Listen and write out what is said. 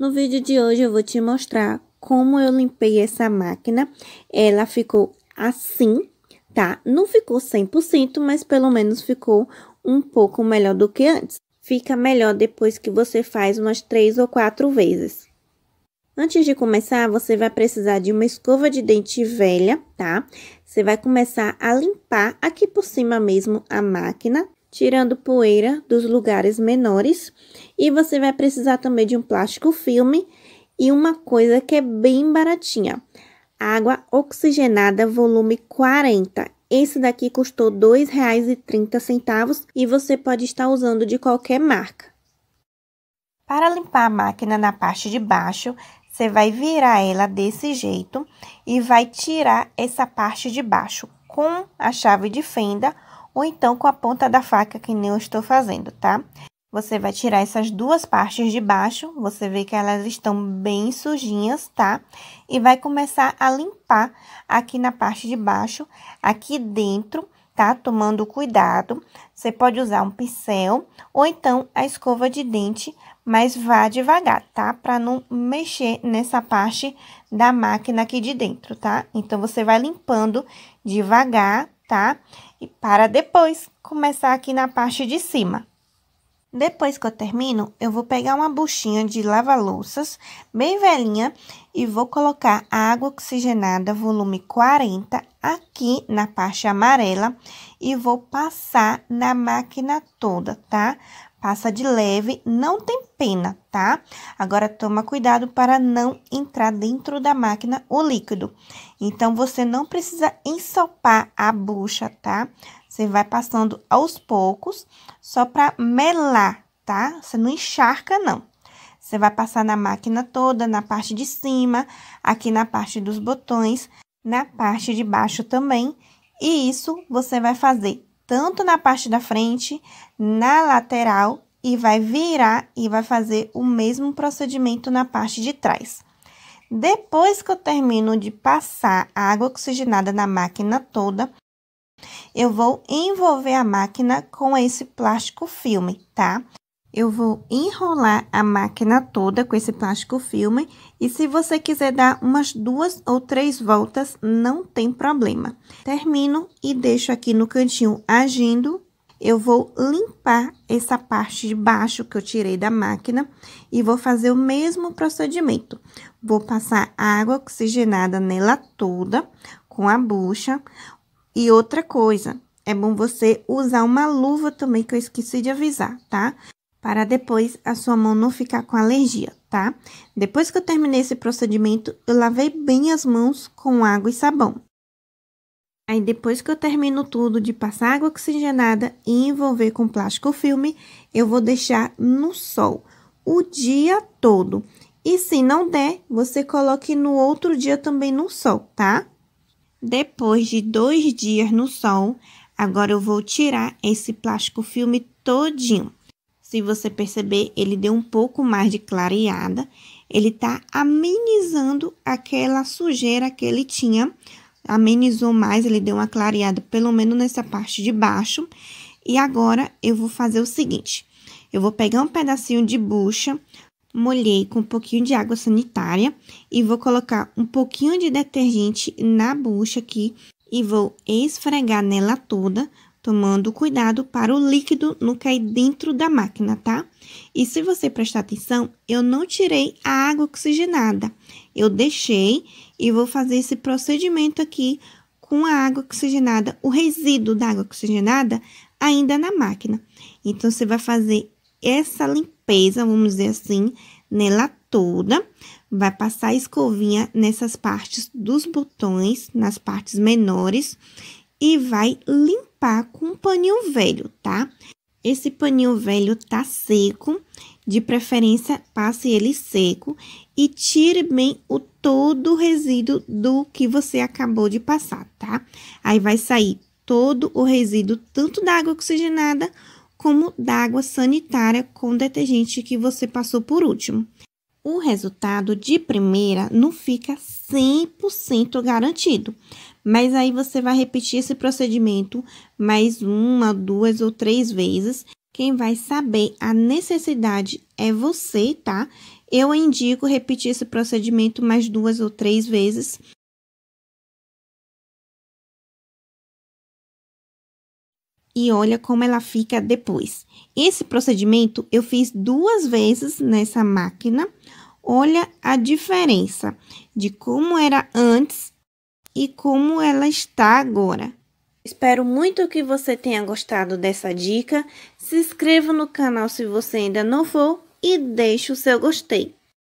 No vídeo de hoje eu vou te mostrar como eu limpei essa máquina. Ela ficou assim, tá? Não ficou 100%, mas pelo menos ficou um pouco melhor do que antes. Fica melhor depois que você faz umas três ou quatro vezes. Antes de começar, você vai precisar de uma escova de dente velha, tá? Você vai começar a limpar aqui por cima mesmo a máquina tirando poeira dos lugares menores. E você vai precisar também de um plástico filme e uma coisa que é bem baratinha. Água oxigenada volume 40. Esse daqui custou R$ 2,30 e você pode estar usando de qualquer marca. Para limpar a máquina na parte de baixo, você vai virar ela desse jeito e vai tirar essa parte de baixo com a chave de fenda ou então com a ponta da faca, que nem eu estou fazendo, tá? Você vai tirar essas duas partes de baixo, você vê que elas estão bem sujinhas, tá? E vai começar a limpar aqui na parte de baixo, aqui dentro, tá? Tomando cuidado. Você pode usar um pincel ou então a escova de dente, mas vá devagar, tá? Para não mexer nessa parte da máquina aqui de dentro, tá? Então, você vai limpando devagar, tá? E para depois começar aqui na parte de cima. Depois que eu termino, eu vou pegar uma buchinha de lava-louças, bem velhinha, e vou colocar a água oxigenada, volume 40, aqui na parte amarela, e vou passar na máquina toda, tá? Passa de leve, não tem pena, tá? Agora, toma cuidado para não entrar dentro da máquina o líquido. Então, você não precisa ensopar a bucha, tá? Você vai passando aos poucos, só para melar, tá? Você não encharca, não. Você vai passar na máquina toda, na parte de cima, aqui na parte dos botões, na parte de baixo também. E isso você vai fazer tanto na parte da frente, na lateral e vai virar e vai fazer o mesmo procedimento na parte de trás. Depois que eu termino de passar a água oxigenada na máquina toda, eu vou envolver a máquina com esse plástico filme, tá? Eu vou enrolar a máquina toda com esse plástico filme e se você quiser dar umas duas ou três voltas, não tem problema. Termino e deixo aqui no cantinho agindo. Eu vou limpar essa parte de baixo que eu tirei da máquina e vou fazer o mesmo procedimento. Vou passar água oxigenada nela toda com a bucha. E outra coisa, é bom você usar uma luva também que eu esqueci de avisar, tá? para depois a sua mão não ficar com alergia, tá? Depois que eu terminei esse procedimento, eu lavei bem as mãos com água e sabão. Aí depois que eu termino tudo de passar água oxigenada e envolver com plástico filme, eu vou deixar no sol o dia todo. E se não der, você coloque no outro dia também no sol, tá? Depois de dois dias no sol, agora eu vou tirar esse plástico filme todinho. Se você perceber, ele deu um pouco mais de clareada. Ele está amenizando aquela sujeira que ele tinha. Amenizou mais, ele deu uma clareada, pelo menos nessa parte de baixo. E agora eu vou fazer o seguinte: eu vou pegar um pedacinho de bucha, molhei com um pouquinho de água sanitária e vou colocar um pouquinho de detergente na bucha aqui e vou esfregar nela toda tomando cuidado para o líquido não cair dentro da máquina, tá? E se você prestar atenção, eu não tirei a água oxigenada. Eu deixei e vou fazer esse procedimento aqui com a água oxigenada, o resíduo da água oxigenada ainda na máquina. Então, você vai fazer essa limpeza, vamos dizer assim, nela toda. Vai passar a escovinha nessas partes dos botões, nas partes menores, e vai limpar limpar com um paninho velho, tá? Esse paninho velho tá seco, de preferência passe ele seco e tire bem o todo o resíduo do que você acabou de passar, tá? Aí vai sair todo o resíduo tanto da água oxigenada como da água sanitária com detergente que você passou por último o resultado de primeira não fica 100% garantido. Mas aí você vai repetir esse procedimento mais uma, duas ou três vezes. Quem vai saber a necessidade é você, tá? Eu indico repetir esse procedimento mais duas ou três vezes. e olha como ela fica depois. Esse procedimento eu fiz duas vezes nessa máquina Olha a diferença de como era antes e como ela está agora. Espero muito que você tenha gostado dessa dica. Se inscreva no canal se você ainda não for e deixe o seu gostei.